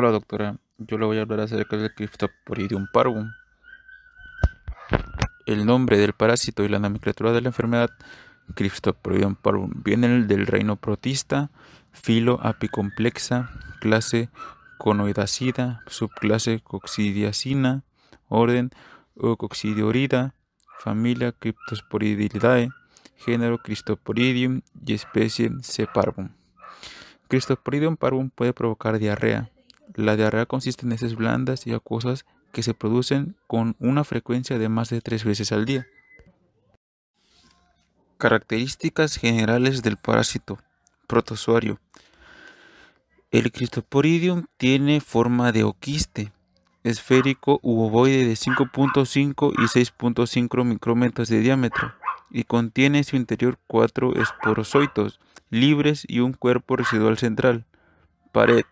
Hola doctora, yo le voy a hablar acerca del Cryptoporidium parvum. El nombre del parásito y la nomenclatura de la enfermedad Cryptoporidium parvum viene del reino protista, filo apicomplexa, clase conoidacida, subclase coxidiacina, orden Coxidiorida, familia Cryptosporididae, género Cryptoporidium y especie C. parvum. Cryptoporidium parvum puede provocar diarrea, la diarrea consiste en heces blandas y acuosas que se producen con una frecuencia de más de tres veces al día. Características generales del parásito protozoario. El Cristoporidium tiene forma de oquiste, esférico u ovoide de 5.5 y 6.5 micrómetros de diámetro y contiene en su interior cuatro esporozoitos libres y un cuerpo residual central. Pared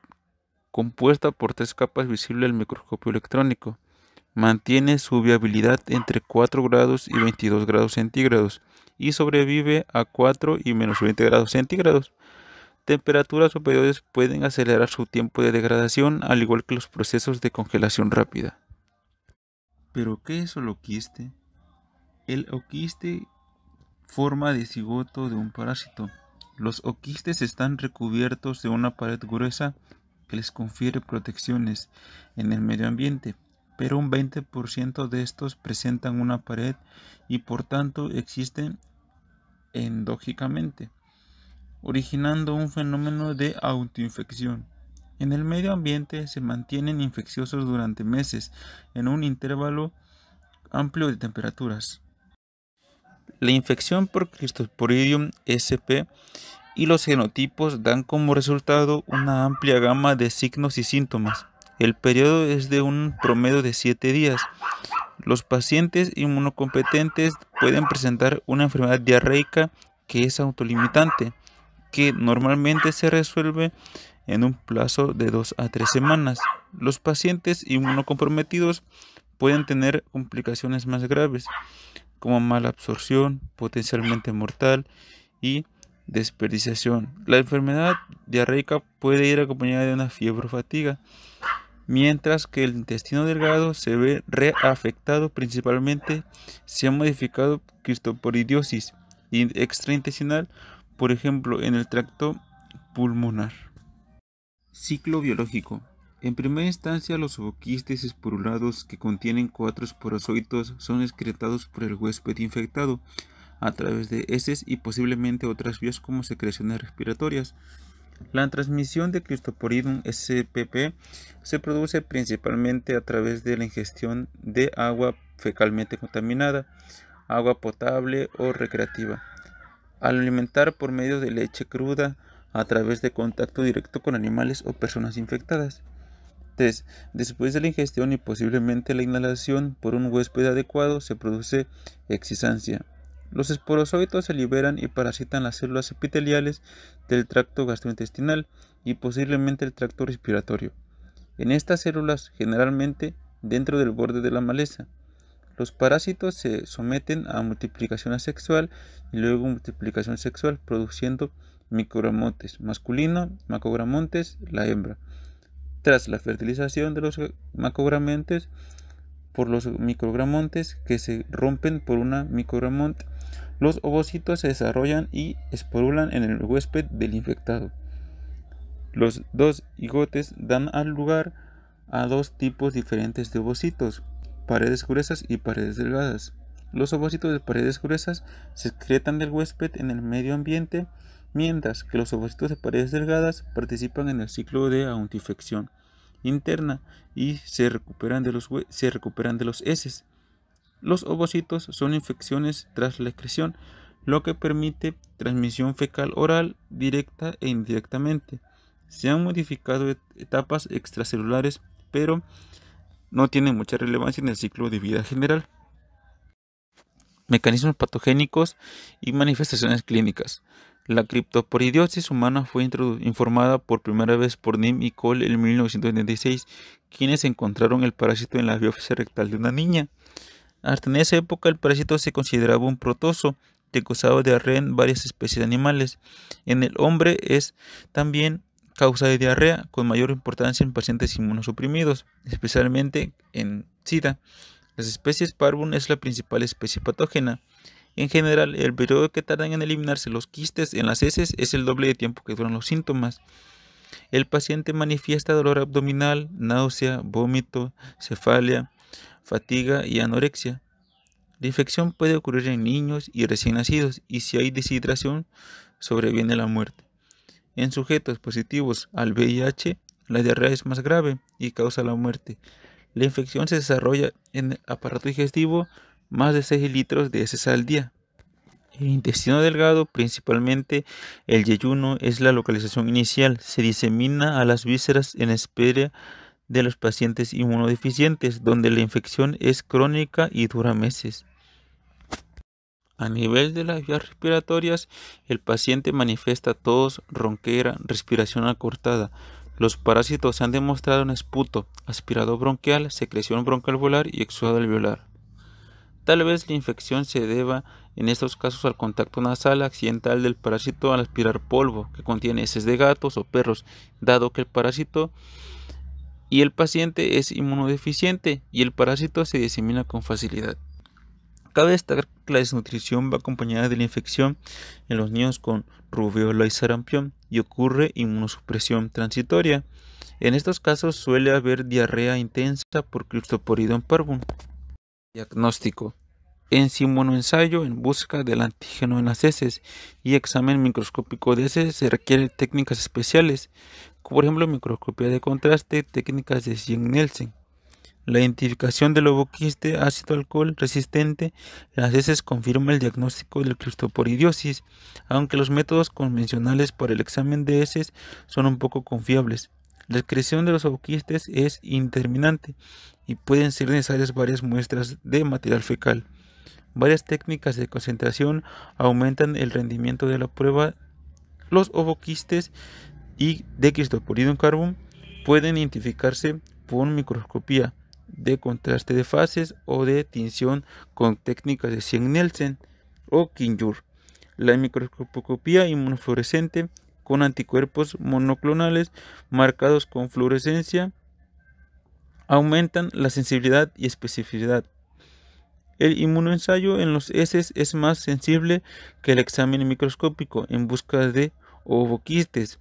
compuesta por tres capas visibles al microscopio electrónico. Mantiene su viabilidad entre 4 grados y 22 grados centígrados y sobrevive a 4 y menos 20 grados centígrados. Temperaturas superiores pueden acelerar su tiempo de degradación al igual que los procesos de congelación rápida. ¿Pero qué es oquiste? El oquiste forma de cigoto de un parásito. Los oquistes están recubiertos de una pared gruesa que les confiere protecciones en el medio ambiente, pero un 20% de estos presentan una pared y por tanto existen endógicamente, originando un fenómeno de autoinfección. En el medio ambiente se mantienen infecciosos durante meses en un intervalo amplio de temperaturas. La infección por cristosporidium sp y los genotipos dan como resultado una amplia gama de signos y síntomas. El periodo es de un promedio de 7 días. Los pacientes inmunocompetentes pueden presentar una enfermedad diarreica que es autolimitante, que normalmente se resuelve en un plazo de 2 a 3 semanas. Los pacientes inmunocomprometidos pueden tener complicaciones más graves, como mala absorción, potencialmente mortal, y desperdiciación. La enfermedad diarreica puede ir acompañada de una fiebre o fatiga, mientras que el intestino delgado se ve reafectado principalmente si ha modificado cristoporidiosis extraintestinal, por ejemplo, en el tracto pulmonar. Ciclo biológico. En primera instancia, los ovoquistes esporulados que contienen cuatro esporozoitos son excretados por el huésped infectado a través de heces y posiblemente otras vías como secreciones respiratorias. La transmisión de Cristoporidum spp se produce principalmente a través de la ingestión de agua fecalmente contaminada, agua potable o recreativa, al alimentar por medio de leche cruda a través de contacto directo con animales o personas infectadas. 3. Después de la ingestión y posiblemente la inhalación por un huésped adecuado se produce exisancia. Los esporozoitos se liberan y parasitan las células epiteliales del tracto gastrointestinal y posiblemente el tracto respiratorio. En estas células, generalmente dentro del borde de la maleza, los parásitos se someten a multiplicación asexual y luego multiplicación sexual, produciendo microgramontes masculino, macogramontes, la hembra. Tras la fertilización de los macogramontes, por los microgramontes que se rompen por una microgramonte. Los ovocitos se desarrollan y esporulan en el huésped del infectado. Los dos higotes dan al lugar a dos tipos diferentes de ovocitos, paredes gruesas y paredes delgadas. Los ovocitos de paredes gruesas se excretan del huésped en el medio ambiente, mientras que los ovocitos de paredes delgadas participan en el ciclo de autifección interna y se recuperan de los, se recuperan de los heces. Los ovocitos son infecciones tras la excreción, lo que permite transmisión fecal oral directa e indirectamente. Se han modificado etapas extracelulares, pero no tienen mucha relevancia en el ciclo de vida general. Mecanismos patogénicos y manifestaciones clínicas. La criptoporidiosis humana fue informada por primera vez por Nim y Cole en 1996, quienes encontraron el parásito en la biopsia rectal de una niña. Hasta en esa época el parásito se consideraba un protoso, que causaba diarrea en varias especies de animales. En el hombre es también causa de diarrea con mayor importancia en pacientes inmunosuprimidos, especialmente en SIDA. Las especies parvum es la principal especie patógena. En general, el periodo que tardan en eliminarse los quistes en las heces es el doble de tiempo que duran los síntomas. El paciente manifiesta dolor abdominal, náusea, vómito, cefalia, fatiga y anorexia. La infección puede ocurrir en niños y recién nacidos y si hay deshidratación sobreviene la muerte. En sujetos positivos al VIH, la diarrea es más grave y causa la muerte. La infección se desarrolla en el aparato digestivo, más de 6 litros de heces al día. El intestino delgado, principalmente el yeyuno, es la localización inicial. Se disemina a las vísceras en espera de los pacientes inmunodeficientes, donde la infección es crónica y dura meses. A nivel de las vías respiratorias, el paciente manifiesta tos, ronquera, respiración acortada. Los parásitos se han demostrado en esputo, aspirado bronquial, secreción broncal y exudado alveolar. Tal vez la infección se deba en estos casos al contacto nasal accidental del parásito al aspirar polvo que contiene heces de gatos o perros, dado que el parásito y el paciente es inmunodeficiente y el parásito se disemina con facilidad. Cabe destacar que la desnutrición va acompañada de la infección en los niños con rubéola y sarampión y ocurre inmunosupresión transitoria. En estos casos suele haber diarrea intensa por en parvum. Diagnóstico. En ensayo en busca del antígeno en las heces y examen microscópico de heces se requieren técnicas especiales, como por ejemplo microscopía de contraste, técnicas de Sieg-Nielsen. La identificación del loboquiste, ácido alcohol resistente en las heces confirma el diagnóstico de cristoporidiosis, aunque los métodos convencionales para el examen de heces son un poco confiables. La excreción de los ovoquistes es interminante y pueden ser necesarias varias muestras de material fecal. Varias técnicas de concentración aumentan el rendimiento de la prueba. Los ovoquistes y de en carbón pueden identificarse por microscopía de contraste de fases o de tinción con técnicas de sieng nielsen o Kinjur. La microscopía inmunofluorescente con anticuerpos monoclonales marcados con fluorescencia aumentan la sensibilidad y especificidad. El inmunoensayo en los heces es más sensible que el examen microscópico en busca de ovoquistes.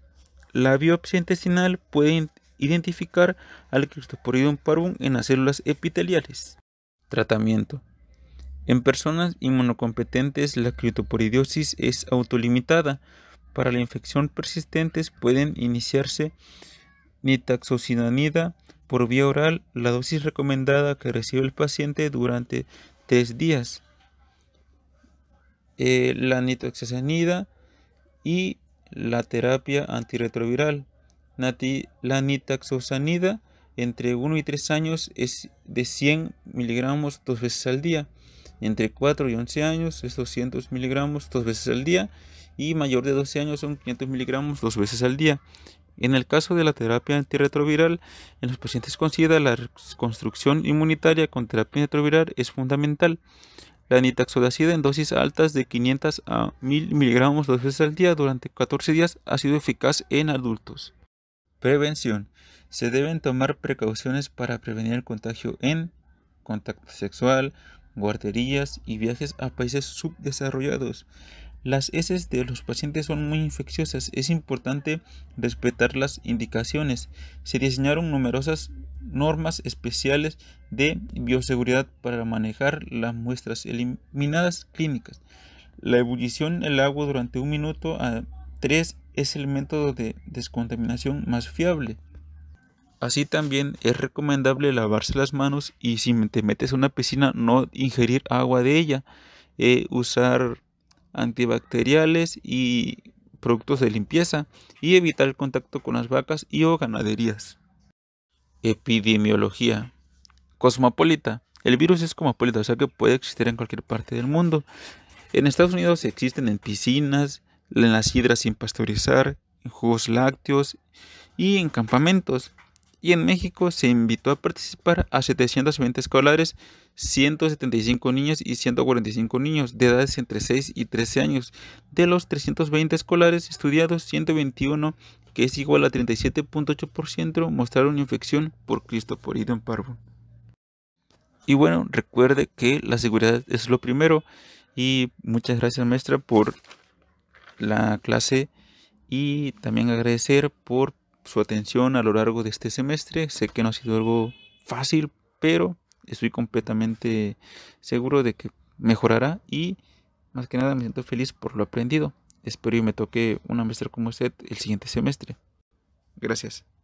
La biopsia intestinal puede identificar al Cryptosporidium parvum en las células epiteliales. Tratamiento. En personas inmunocompetentes la criptoporidiosis es autolimitada para la infección persistente pueden iniciarse nitaxosinanida por vía oral, la dosis recomendada que recibe el paciente durante tres días. Eh, la nitaxocinanida y la terapia antirretroviral. la nitaxosanida entre 1 y 3 años es de 100 miligramos dos veces al día. Entre 4 y 11 años es 200 miligramos dos veces al día y mayor de 12 años son 500 miligramos dos veces al día. En el caso de la terapia antirretroviral, en los pacientes con SIDA, la reconstrucción inmunitaria con terapia antirretroviral es fundamental. La nitaxodacida en dosis altas de 500 a 1000 miligramos dos veces al día durante 14 días ha sido eficaz en adultos. Prevención. Se deben tomar precauciones para prevenir el contagio en contacto sexual, guarderías y viajes a países subdesarrollados. Las heces de los pacientes son muy infecciosas, es importante respetar las indicaciones. Se diseñaron numerosas normas especiales de bioseguridad para manejar las muestras eliminadas clínicas. La ebullición en el agua durante un minuto a tres es el método de descontaminación más fiable. Así también es recomendable lavarse las manos y si te metes a una piscina no ingerir agua de ella, y eh, usar antibacteriales y productos de limpieza y evitar el contacto con las vacas y o ganaderías. Epidemiología. Cosmopolita. El virus es cosmopolita, o sea que puede existir en cualquier parte del mundo. En Estados Unidos existen en piscinas, en las hidras sin pasteurizar, en jugos lácteos y en campamentos y en México se invitó a participar a 720 escolares, 175 niñas y 145 niños de edades entre 6 y 13 años. De los 320 escolares estudiados, 121, que es igual a 37.8%, mostraron infección por ido en parvo. Y bueno, recuerde que la seguridad es lo primero. Y muchas gracias maestra por la clase y también agradecer por su atención a lo largo de este semestre. Sé que no ha sido algo fácil, pero estoy completamente seguro de que mejorará y más que nada me siento feliz por lo aprendido. Espero y me toque una maestra como usted el siguiente semestre. Gracias.